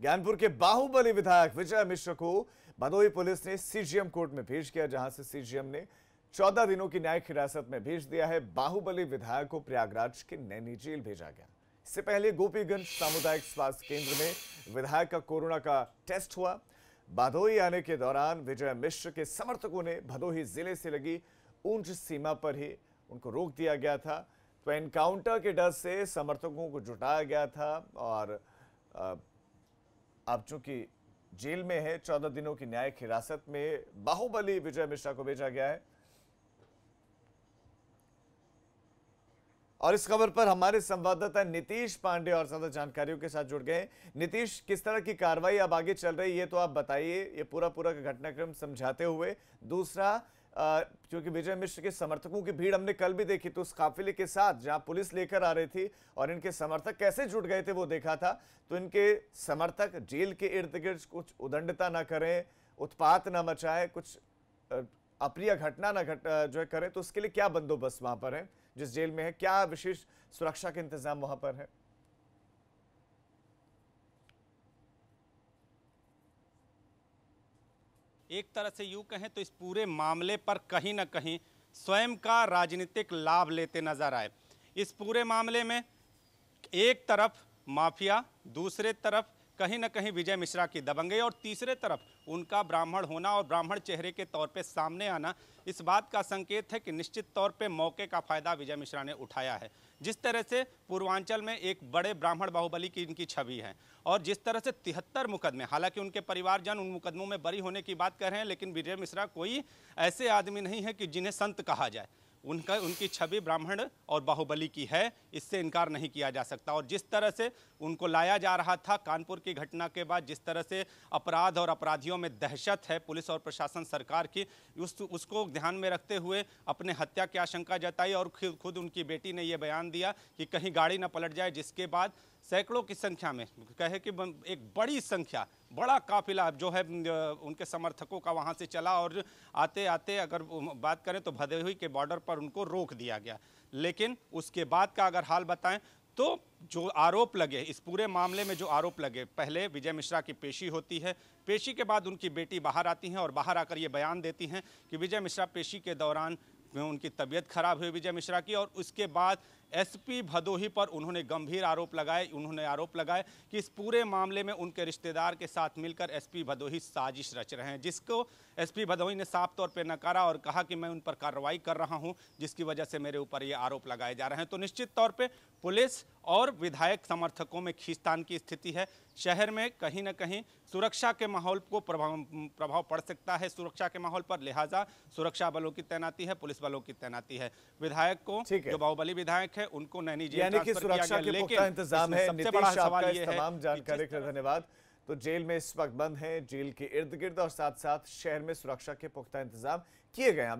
ज्ञानपुर के बाहुबली विधायक विजय मिश्र को भदोही पुलिस ने सीजीएम कोर्ट में भेज किया जहां से सीजीएम ने 14 दिनों की न्यायिक हिरासत में भेज दिया है बाहुबली विधायक को प्रयागराज के नैनी जेल भेजा गया इससे पहले गोपीगंज सामुदायिक स्वास्थ्य केंद्र में विधायक का कोरोना का टेस्ट हुआ भदोही आने के दौरान विजय मिश्र के समर्थकों ने भदोही जिले से लगी ऊंच सीमा पर ही उनको रोक दिया गया था तो एनकाउंटर के डर से समर्थकों को जुटाया गया था और अब चूंकि जेल में है चौदह दिनों की न्यायिक हिरासत में बाहुबली विजय मिश्रा को भेजा गया है और इस खबर पर हमारे संवाददाता नीतीश पांडे और ज्यादा जानकारियों के साथ जुड़ गए नीतीश किस तरह की कार्रवाई अब आगे चल रही है तो आप बताइए ये पूरा पूरा घटनाक्रम समझाते हुए दूसरा क्योंकि विजय मिश्र के समर्थकों की भीड़ हमने कल भी देखी तो उस काफिले के साथ जहां पुलिस लेकर आ रही थी और इनके समर्थक कैसे जुट गए थे वो देखा था तो इनके समर्थक जेल के इर्द गिर्द कुछ उदंडता ना करें उत्पात ना मचाए कुछ अप्रिय घटना ना घट जो है करें तो उसके लिए क्या बंदोबस्त वहां पर है जिस जेल में है क्या विशेष सुरक्षा के इंतजाम वहां पर है एक तरह से यूं कहें तो इस पूरे मामले पर कहीं ना कहीं स्वयं का राजनीतिक लाभ लेते नजर आए इस पूरे मामले में एक तरफ माफिया दूसरे तरफ कहीं ना कहीं विजय मिश्रा की दबंगे और तीसरे तरफ उनका ब्राह्मण होना और ब्राह्मण चेहरे के तौर पे सामने आना इस बात का संकेत है कि निश्चित तौर पे मौके का फायदा विजय मिश्रा ने उठाया है जिस तरह से पूर्वांचल में एक बड़े ब्राह्मण बाहुबली की इनकी छवि है और जिस तरह से तिहत्तर मुकदमे हालांकि उनके परिवारजन उन मुकदमों में बरी होने की बात कर रहे हैं लेकिन विजय मिश्रा कोई ऐसे आदमी नहीं है कि जिन्हें संत कहा जाए उनका उनकी छवि ब्राह्मण और बाहुबली की है इससे इनकार नहीं किया जा सकता और जिस तरह से उनको लाया जा रहा था कानपुर की घटना के बाद जिस तरह से अपराध और अपराधियों में दहशत है पुलिस और प्रशासन सरकार की उस उसको ध्यान में रखते हुए अपने हत्या की आशंका जताई और खुद उनकी बेटी ने यह बयान दिया कि कहीं गाड़ी न पलट जाए जिसके बाद सैकड़ों की संख्या में कहे कि एक बड़ी संख्या बड़ा काफिला जो है उनके समर्थकों का वहाँ से चला और आते आते अगर बात करें तो भदेही के बॉर्डर पर उनको रोक दिया गया लेकिन उसके बाद का अगर हाल बताएं तो जो आरोप लगे इस पूरे मामले में जो आरोप लगे पहले विजय मिश्रा की पेशी होती है पेशी के बाद उनकी बेटी बाहर आती हैं और बाहर आकर ये बयान देती हैं कि विजय मिश्रा पेशी के दौरान उनकी तबीयत खराब हुई विजय मिश्रा की और उसके बाद एसपी भदोही पर उन्होंने गंभीर आरोप लगाए उन्होंने आरोप लगाए कि इस पूरे मामले में उनके रिश्तेदार के साथ मिलकर एसपी भदोही साजिश रच रहे हैं जिसको एसपी भदोही ने साफ तौर पर नकारा और कहा कि मैं उन पर कार्रवाई कर रहा हूं जिसकी वजह से मेरे ऊपर ये आरोप लगाए जा रहे हैं तो निश्चित तौर पर पुलिस और विधायक समर्थकों में खींचतान की स्थिति है शहर में कहीं ना कहीं सुरक्षा के माहौल को प्रभाव प्रभाव पड़ सकता है सुरक्षा के माहौल पर लिहाजा सुरक्षा बलों की तैनाती है पुलिस बलों की तैनाती है विधायक को जो बाहुबली विधायक है है उनको नैनी जेल यानी कि सुरक्षा के पुख्ता इंतजाम है सबसे बड़ा सवाल ये है तमाम जानकारी के लिए धन्यवाद तो जेल में इस वक्त बंद है जेल के इर्द गिर्द और साथ साथ शहर में सुरक्षा के पुख्ता इंतजाम किए गए